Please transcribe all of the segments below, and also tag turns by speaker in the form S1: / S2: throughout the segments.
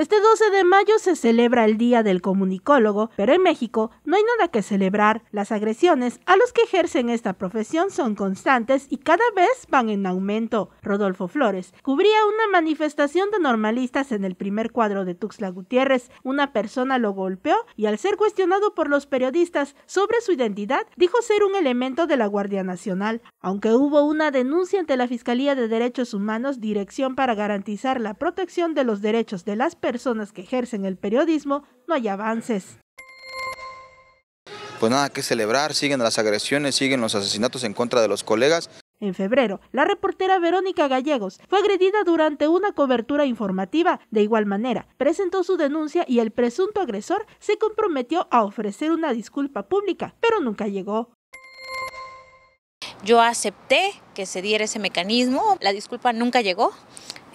S1: Este 12 de mayo se celebra el Día del Comunicólogo, pero en México no hay nada que celebrar. Las agresiones a los que ejercen esta profesión son constantes y cada vez van en aumento. Rodolfo Flores cubría una manifestación de normalistas en el primer cuadro de Tuxtla Gutiérrez. Una persona lo golpeó y al ser cuestionado por los periodistas sobre su identidad, dijo ser un elemento de la Guardia Nacional. Aunque hubo una denuncia ante la Fiscalía de Derechos Humanos, Dirección para Garantizar la Protección de los Derechos de las Personas, personas que ejercen el periodismo no hay avances.
S2: Pues nada que celebrar, siguen las agresiones, siguen los asesinatos en contra de los colegas.
S1: En febrero, la reportera Verónica Gallegos fue agredida durante una cobertura informativa. De igual manera, presentó su denuncia y el presunto agresor se comprometió a ofrecer una disculpa pública, pero nunca llegó. Yo acepté
S3: que se diera ese mecanismo, la disculpa nunca llegó,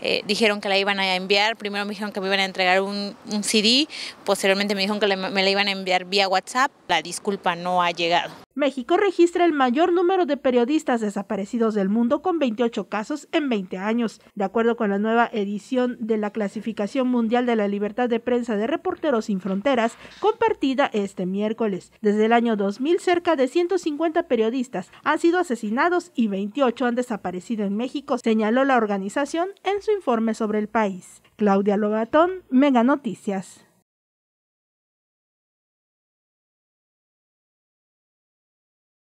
S3: eh, dijeron que la iban a enviar, primero me dijeron que me iban a entregar un, CD, posteriormente me dijeron que me la iban a enviar vía WhatsApp, la disculpa no ha llegado.
S1: México registra el mayor número de periodistas desaparecidos del mundo con 28 casos en 20 años. De acuerdo con la nueva edición de la Clasificación Mundial de la Libertad de Prensa de Reporteros Sin Fronteras, compartida este miércoles. Desde el año 2000, cerca de 150 periodistas han sido asesinados y 28 han desaparecido en México, señaló la organización en su informe sobre el país.
S2: Claudia Lobatón, Mega Noticias.